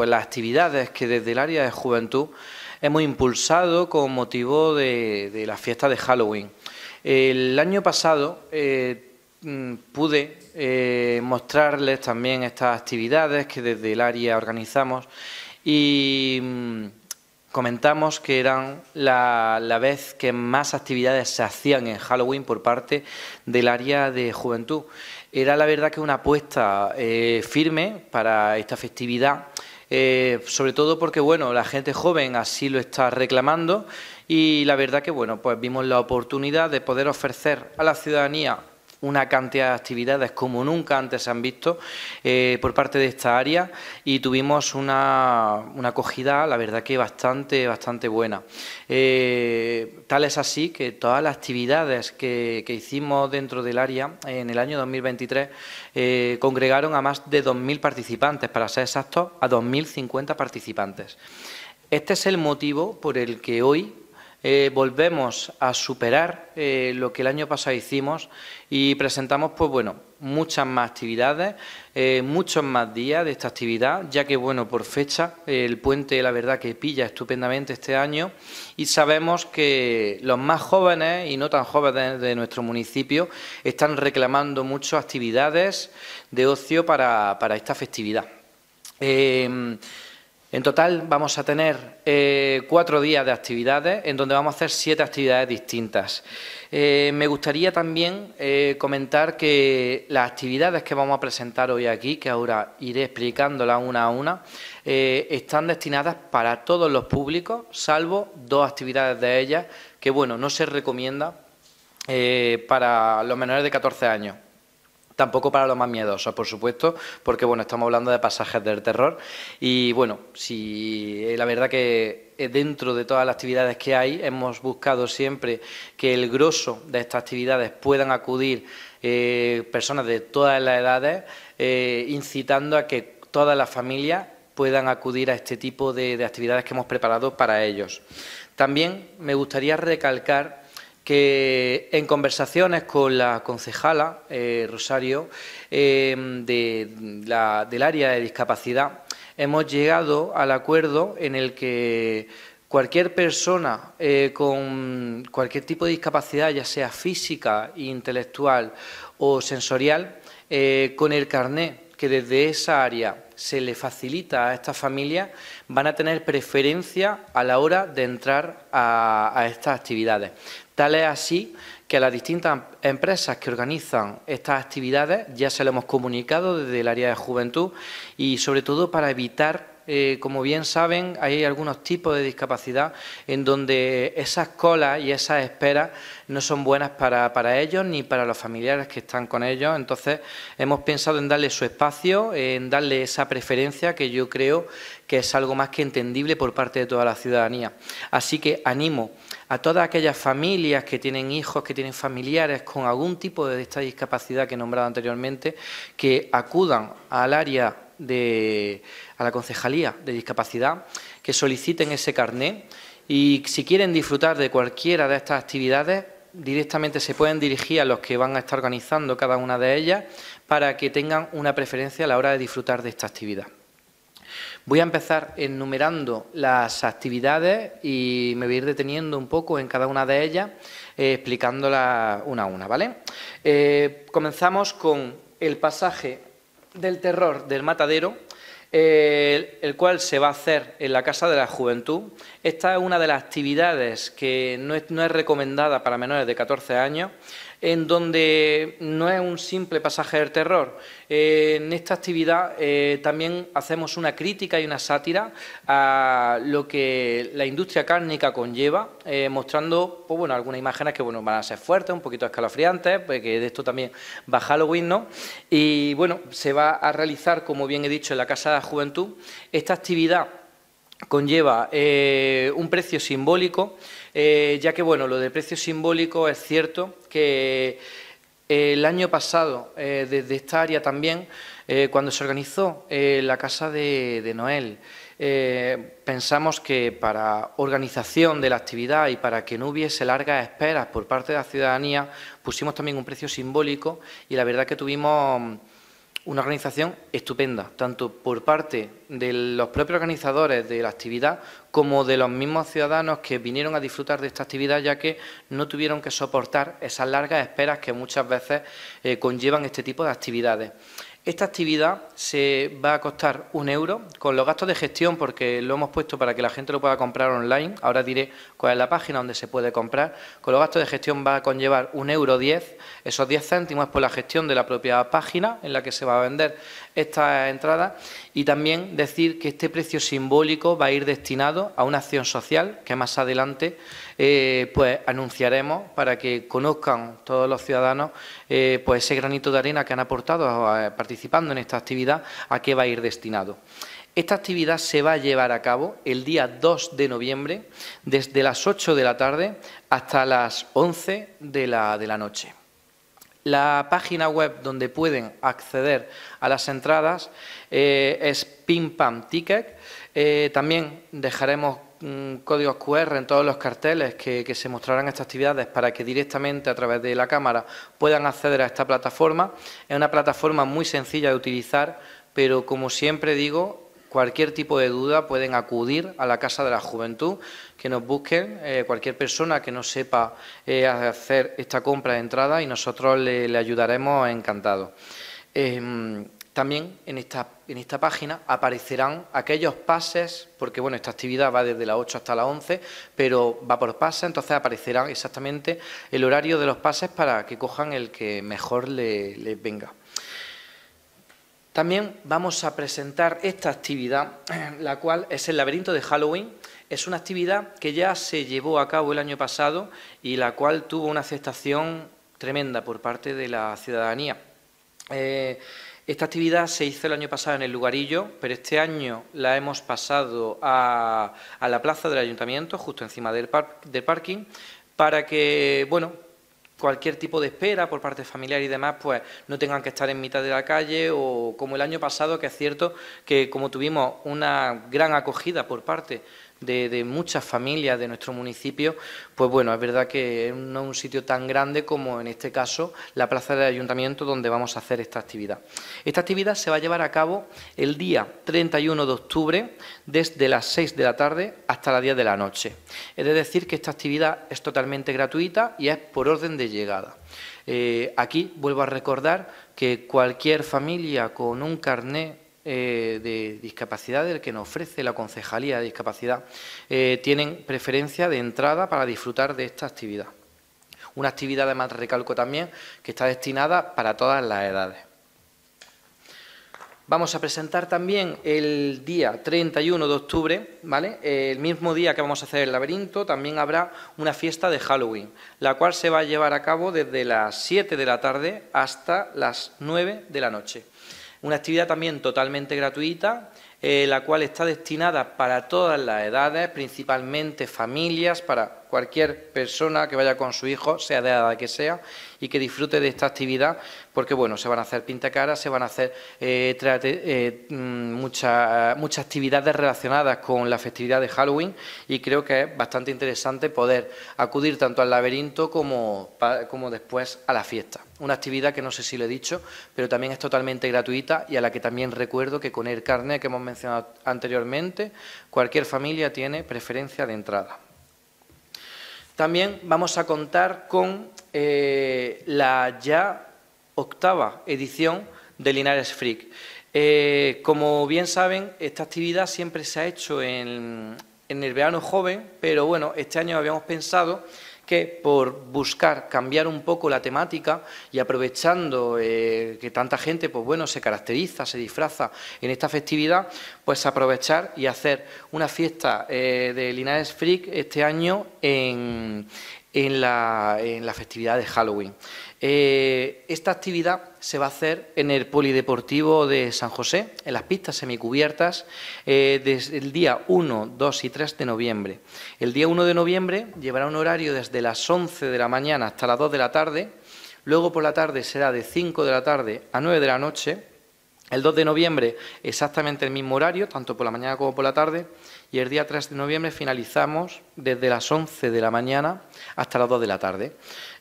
pues, las actividades que desde el área de juventud hemos impulsado con motivo de, la fiesta de Halloween. El año pasado eh, mm, pude eh, mostrarles también estas actividades que desde el área organizamos y mm, comentamos que eran la, vez que más actividades se hacían en Halloween por parte del área de juventud. Era la verdad que una apuesta eh, firme para esta festividad eh, sobre todo porque bueno, la gente joven así lo está reclamando y la verdad que bueno, pues vimos la oportunidad de poder ofrecer a la ciudadanía una cantidad de actividades como nunca antes se han visto eh, por parte de esta área y tuvimos una, acogida, la verdad que bastante, bastante buena. Eh, tal es así que todas las actividades que, hicimos dentro del área en el año 2023 eh, congregaron a más de 2.000 participantes, para ser exactos, a 2.050 participantes. Este es el motivo por el que hoy eh, volvemos a superar eh, lo que el año pasado hicimos y presentamos, pues bueno, muchas más actividades, eh, muchos más días de esta actividad, ya que, bueno, por fecha, el puente, la verdad, que pilla estupendamente este año y sabemos que los más jóvenes y no tan jóvenes de nuestro municipio están reclamando muchas actividades de ocio para, esta festividad. En total vamos a tener eh, cuatro días de actividades en donde vamos a hacer siete actividades distintas. Eh, me gustaría también eh, comentar que las actividades que vamos a presentar hoy aquí, que ahora iré explicándolas una a una, están destinadas para todos los públicos, salvo dos actividades de ellas que, bueno, no se recomienda para los menores de 14 años tampoco para los más miedosos, por supuesto, porque bueno, estamos hablando de pasajes del terror y bueno, si eh, la verdad que eh, dentro de todas las actividades que hay hemos buscado siempre que el grosso de estas actividades puedan acudir eh, personas de todas las edades, incitando a que todas las familias puedan acudir a este tipo de, de actividades que hemos preparado para ellos. También me gustaría recalcar en conversaciones con la concejala eh, Rosario em, del área de discapacidad hemos llegado al acuerdo en el que cualquier persona eh, con cualquier tipo de discapacidad, ya sea física, intelectual o sensorial, eh, con el carnet que desde esa área se le facilita a estas familias van a tener preferencia a la hora de entrar a, estas actividades. Tal es así que a las distintas empresas que organizan estas actividades ya se lo hemos comunicado desde el área de juventud y sobre todo para evitar eh, como bien saben, hay algunos tipos de discapacidad en donde esas colas y esas esperas no son buenas para, ellos ni para los familiares que están con ellos. Entonces, hemos pensado en darle su espacio, en darle esa preferencia que yo creo que es algo más que entendible por parte de toda la ciudadanía. Así que animo a todas aquellas familias que tienen hijos, que tienen familiares con algún tipo de esta discapacidad que he nombrado anteriormente, que acudan al área de, a la Concejalía de Discapacidad que soliciten ese carné y si quieren disfrutar de cualquiera de estas actividades, directamente se pueden dirigir a los que van a estar organizando cada una de ellas para que tengan una preferencia a la hora de disfrutar de esta actividad. Voy a empezar enumerando las actividades y me voy a ir deteniendo un poco en cada una de ellas, eh, explicándolas una a una, ¿vale? Eh, comenzamos con el pasaje del terror del matadero, el cual se va a hacer en la Casa de la Juventud. Esta es una de las actividades que no es, no es recomendada para menores de 14 años en donde no es un simple pasaje del terror. Eh, en esta actividad eh, también hacemos una crítica y una sátira a lo que la industria cárnica conlleva, eh, mostrando pues bueno, algunas imágenes que bueno, van a ser fuertes, un poquito escalofriantes, porque pues de esto también va Halloween, ¿no? Y bueno, se va a realizar, como bien he dicho, en la Casa de la Juventud. Esta actividad conlleva un precio simbólico, ya que bueno, lo de precio simbólico es cierto que eh, el año pasado, desde eh, esta área también, eh, cuando se organizó la Casa de, de Noel, pensamos que para organización de la actividad y para que no hubiese largas esperas por parte de la ciudadanía, pusimos también un precio simbólico y la verdad que tuvimos una organización estupenda, tanto por parte de los propios organizadores de la actividad como de los mismos ciudadanos que vinieron a disfrutar de esta actividad, ya que no tuvieron que soportar esas largas esperas que muchas veces eh, conllevan este tipo de actividades. Esta actividad se va a costar un euro con los gastos de gestión porque lo hemos puesto para que la gente lo pueda comprar online. Ahora diré cuál es la página donde se puede comprar. Con los gastos de gestión va a conllevar un euro diez. Esos diez céntimos por la gestión de la propia página en la que se va a vender esta entrada. Y también decir que este precio simbólico va a ir destinado a una acción social que más adelante eh, pues anunciaremos para que conozcan todos los ciudadanos eh, pues ese granito de arena que han aportado eh, participando en esta actividad, a qué va a ir destinado. Esta actividad se va a llevar a cabo el día 2 de noviembre, desde las 8 de la tarde hasta las 11 de la, de la noche. La página web donde pueden acceder a las entradas es PimpamTicket. Ticket. también dejaremos códigos QR en todos los carteles que, se mostrarán estas actividades para que directamente a través de la cámara puedan acceder a esta plataforma. Es una plataforma muy sencilla de utilizar, pero como siempre digo, cualquier tipo de duda pueden acudir a la Casa de la Juventud, que nos busquen eh, cualquier persona que no sepa eh, hacer esta compra de entrada y nosotros le, ayudaremos encantado em, también en esta, en esta página aparecerán aquellos pases, porque bueno, esta actividad va desde las 8 hasta las 11, pero va por pases, entonces aparecerán exactamente el horario de los pases para que cojan el que mejor les venga. También vamos a presentar esta actividad, la cual es el laberinto de Halloween. Es una actividad que ya se llevó a cabo el año pasado y la cual tuvo una aceptación tremenda por parte de la ciudadanía. Eh, esta actividad se hizo el año pasado en el Lugarillo, pero este año la hemos pasado a, la plaza del ayuntamiento, justo encima del, del parking, para que, bueno, cualquier tipo de espera por parte familiar y demás, pues no tengan que estar en mitad de la calle o como el año pasado, que es cierto que como tuvimos una gran acogida por parte de, muchas familias de nuestro municipio, pues bueno, es verdad que no es un sitio tan grande como en este caso la plaza del ayuntamiento donde vamos a hacer esta actividad. Esta actividad se va a llevar a cabo el día 31 de octubre desde las 6 de la tarde hasta las 10 de la noche. Es de decir que esta actividad es totalmente gratuita y es por orden de llegada. Eh, aquí vuelvo a recordar que cualquier familia con un carné eh, de discapacidad del que nos ofrece la Concejalía de Discapacidad eh, tienen preferencia de entrada para disfrutar de esta actividad. Una actividad, además, recalco también, que está destinada para todas las edades. Vamos a presentar también el día 31 de octubre, ¿vale? El mismo día que vamos a hacer el laberinto, también habrá una fiesta de Halloween, la cual se va a llevar a cabo desde las 7 de la tarde hasta las 9 de la noche. Una actividad también totalmente gratuita, eh, la cual está destinada para todas las edades, principalmente familias, para cualquier persona que vaya con su hijo, sea de edad que sea, y que disfrute de esta actividad, porque bueno, se van a hacer pintacaras, se van a hacer eh, eh, mm, muchas actividades relacionadas con la festividad de Halloween y creo que es bastante interesante poder acudir tanto al laberinto como, como después a la fiesta. Una actividad que no sé si lo he dicho, pero también es totalmente gratuita y a la que también recuerdo que con el carnet que hemos mencionado anteriormente, cualquier familia tiene preferencia de entrada. También vamos a contar con eh, la ya octava edición de Linares Freak. Eh, como bien saben, esta actividad siempre se ha hecho en, en el verano joven, pero bueno, este año habíamos pensado que por buscar cambiar un poco la temática y aprovechando eh, que tanta gente pues bueno, se caracteriza, se disfraza en esta festividad, pues aprovechar y hacer una fiesta eh, de Linares Freak este año en la festividad de Halloween. Eh, esta actividad se va a hacer en el Polideportivo de San José, en las pistas semicubiertas, eh, desde el día 1, 2 y 3 de noviembre. El día 1 de noviembre llevará un horario desde las 11 de la mañana hasta las 2 de la tarde, luego por la tarde será de 5 de la tarde a 9 de la noche, el 2 de noviembre exactamente el mismo horario, tanto por la mañana como por la tarde, y el día 3 de noviembre finalizamos desde las 11 de la mañana hasta las 2 de la tarde.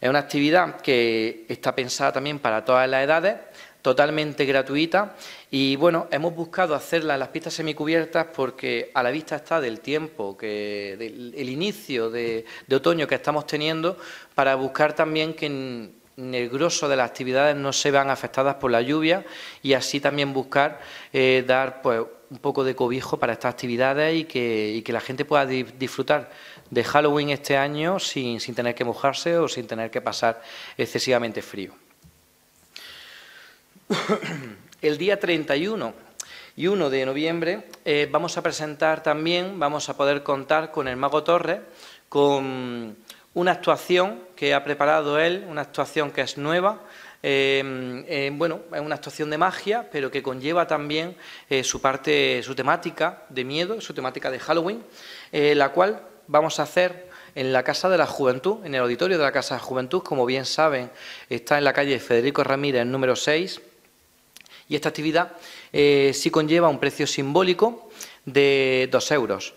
Es una actividad que está pensada también para todas las edades, totalmente gratuita y bueno, hemos buscado hacerla en las pistas semicubiertas porque a la vista está del tiempo, que del el inicio de, otoño que estamos teniendo para buscar también que en, el grosso de las actividades no se vean afectadas por la lluvia y así también buscar eh, dar pues un poco de cobijo para estas actividades y que, la gente pueda disfrutar de Halloween este año sin, tener que mojarse o sin tener que pasar excesivamente frío. El día 31 y 1 de noviembre eh, vamos a presentar también, vamos a poder contar con el Mago Torres, con una actuación que ha preparado él, una actuación que es nueva, Em, em, bueno, es una actuación de magia, pero que conlleva también eh, su parte, su temática de miedo, su temática de Halloween, eh, la cual vamos a hacer en la Casa de la Juventud, en el auditorio de la Casa de la Juventud, como bien saben, está en la calle Federico Ramírez, número 6, y esta actividad eh, sí conlleva un precio simbólico de 2 euros.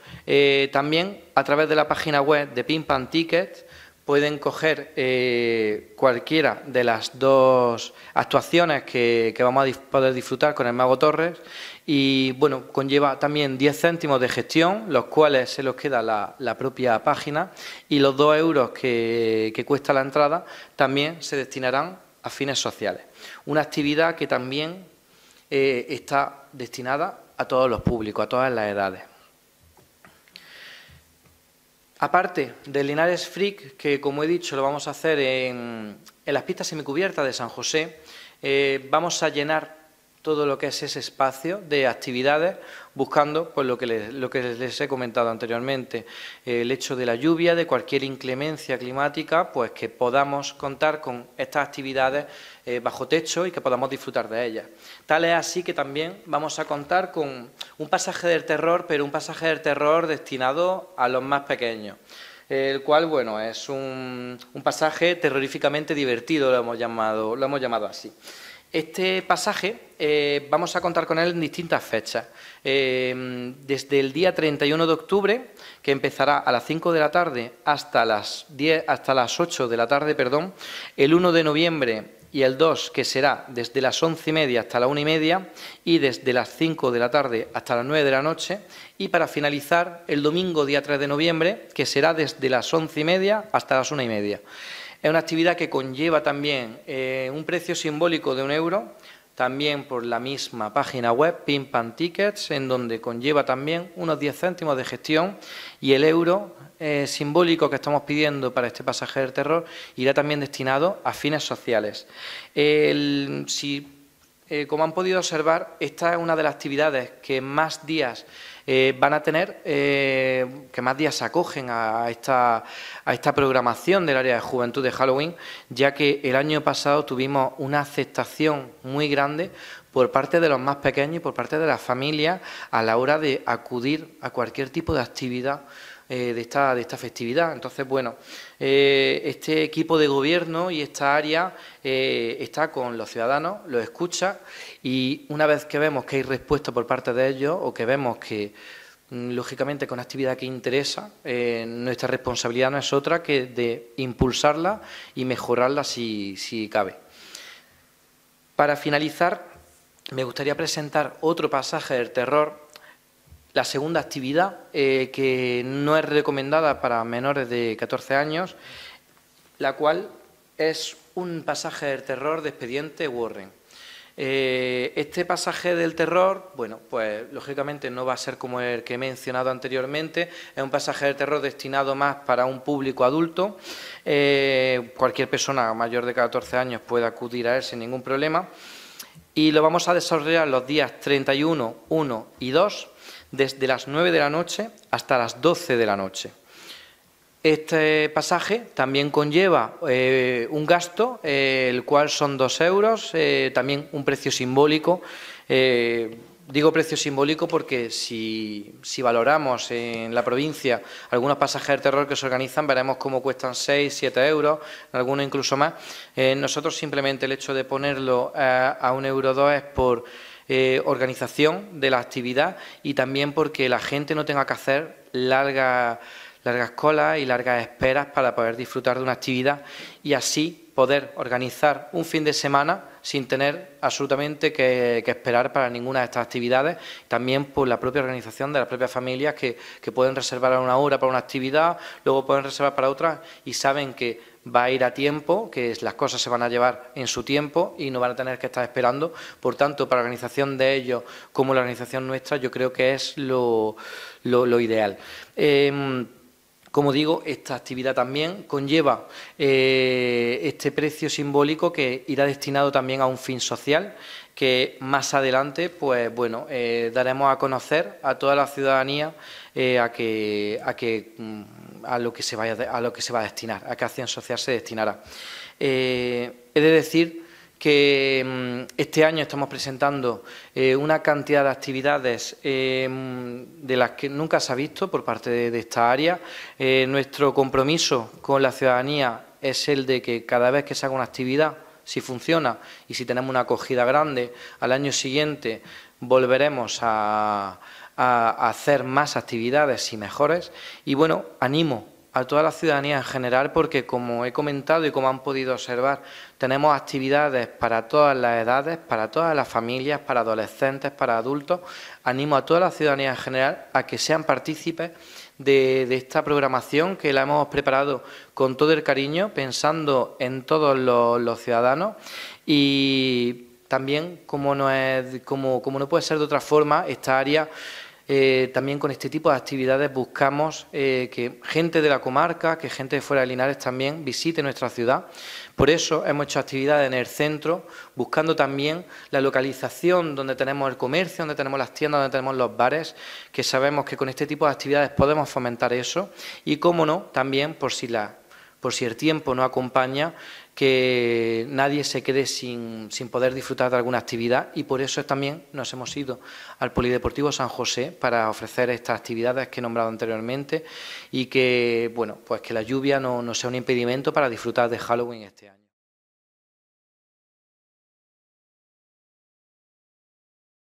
también, a través de la página web de Pimpan Ticket, pueden coger eh, cualquiera de las dos actuaciones que, vamos a poder disfrutar con el Mago Torres y bueno, conlleva también 10 céntimos de gestión, los cuales se los queda la, propia página y los 2 euros que, cuesta la entrada también se destinarán a fines sociales. Una actividad que también eh, está destinada a todos los públicos, a todas las edades. Aparte del Linares Freak, que como he dicho lo vamos a hacer en, las pistas semicubiertas de San José, eh, vamos a llenar todo lo que es ese espacio de actividades, buscando pues, lo, que les, lo que les he comentado anteriormente, el hecho de la lluvia, de cualquier inclemencia climática, pues que podamos contar con estas actividades eh, bajo techo y que podamos disfrutar de ellas. Tal es así que también vamos a contar con un pasaje del terror, pero un pasaje del terror destinado a los más pequeños el cual, bueno, es un, un pasaje terroríficamente divertido, lo hemos llamado, lo hemos llamado así. Este pasaje eh, vamos a contar con él en distintas fechas. Eh, desde el día 31 de octubre, que empezará a las 5 de la tarde hasta las, 10, hasta las 8 de la tarde, perdón, el 1 de noviembre y el 2, que será desde las 11 y media hasta la 1 y media, y desde las 5 de la tarde hasta las 9 de la noche, y para finalizar el domingo día 3 de noviembre, que será desde las 11 y media hasta las 1 y media. Es una actividad que conlleva también eh, un precio simbólico de un euro, también por la misma página web, Pin Pan Tickets, en donde conlleva también unos 10 céntimos de gestión y el euro eh, simbólico que estamos pidiendo para este pasaje del terror irá también destinado a fines sociales. Eh, como han podido observar, esta es una de las actividades que más días eh, van a tener, eh, que más días se acogen a, esta, a esta programación del área de juventud de Halloween, ya que el año pasado tuvimos una aceptación muy grande por parte de los más pequeños y por parte de las familias a la hora de acudir a cualquier tipo de actividad eh, de, esta, de esta festividad. Entonces, bueno, eh, este equipo de gobierno y esta área eh, está con los ciudadanos, los escucha y una vez que vemos que hay respuesta por parte de ellos o que vemos que mm, lógicamente con actividad que interesa, nuestra responsabilidad no es otra que de impulsarla y mejorarla si, si, cabe. Para finalizar, me gustaría presentar otro pasaje del terror la segunda actividad, eh, que no es recomendada para menores de 14 años, la cual es un pasaje del terror de expediente Warren. Eh, este pasaje del terror, bueno, pues lógicamente no va a ser como el que he mencionado anteriormente, es un pasaje del terror destinado más para un público adulto. Eh, cualquier persona mayor de 14 años puede acudir a él sin ningún problema. Y lo vamos a desarrollar los días 31, 1 y 2 desde las 9 de la noche hasta las 12 de la noche. Este pasaje también conlleva eh, un gasto, eh, el cual son dos euros, eh, también un precio simbólico. digo precio simbólico porque si, si, valoramos en la provincia algunos pasajes de terror que se organizan, veremos cómo cuestan 6, 7 euros, algunos incluso más. nosotros simplemente el hecho de ponerlo a, a un euro dos es por eh, organización de la actividad y también porque la gente no tenga que hacer largas colas y largas esperas para poder disfrutar de una actividad y así poder organizar un fin de semana sin tener absolutamente que, esperar para ninguna de estas actividades, también por la propia organización de las propias familias que, que pueden reservar una hora para una actividad, luego pueden reservar para otra y saben que va a ir a tiempo, que las cosas se van a llevar en su tiempo y no van a tener que estar esperando. Por tanto, para la organización de ellos como la organización nuestra, yo creo que es lo, ideal. Em, como digo, esta actividad también conlleva eh, este precio simbólico que irá destinado también a un fin social que más adelante, pues bueno, eh, daremos a conocer a toda la ciudadanía eh, a que a mm, a lo que se vaya a lo que se va a destinar, a qué acción social se destinará. he de decir que mm, este año estamos presentando eh, una cantidad de actividades em, de las que nunca se ha visto por parte de, esta área. Eh, nuestro compromiso con la ciudadanía es el de que cada vez que se haga una actividad, si funciona y si tenemos una acogida grande, al año siguiente volveremos a, a hacer más actividades y mejores. Y bueno, animo a toda la ciudadanía en general porque, como he comentado y como han podido observar, tenemos actividades para todas las edades, para todas las familias, para adolescentes, para adultos. Animo a toda la ciudadanía en general a que sean partícipes de, esta programación que la hemos preparado con todo el cariño, pensando en todos los, ciudadanos y también, como no, es, como, como no puede ser de otra forma, esta área eh, también con este tipo de actividades buscamos eh, que gente de la comarca, que gente de fuera de Linares también visite nuestra ciudad. Por eso hemos hecho actividades en el centro, buscando también la localización donde tenemos el comercio, donde tenemos las tiendas, donde tenemos los bares, que sabemos que con este tipo de actividades podemos fomentar eso. Y, cómo no, también por si la por si el tiempo no acompaña, que nadie se quede sin, poder disfrutar de alguna actividad y por eso también nos hemos ido al Polideportivo San José para ofrecer estas actividades que he nombrado anteriormente y que, bueno, pues que la lluvia no, no sea un impedimento para disfrutar de Halloween este año.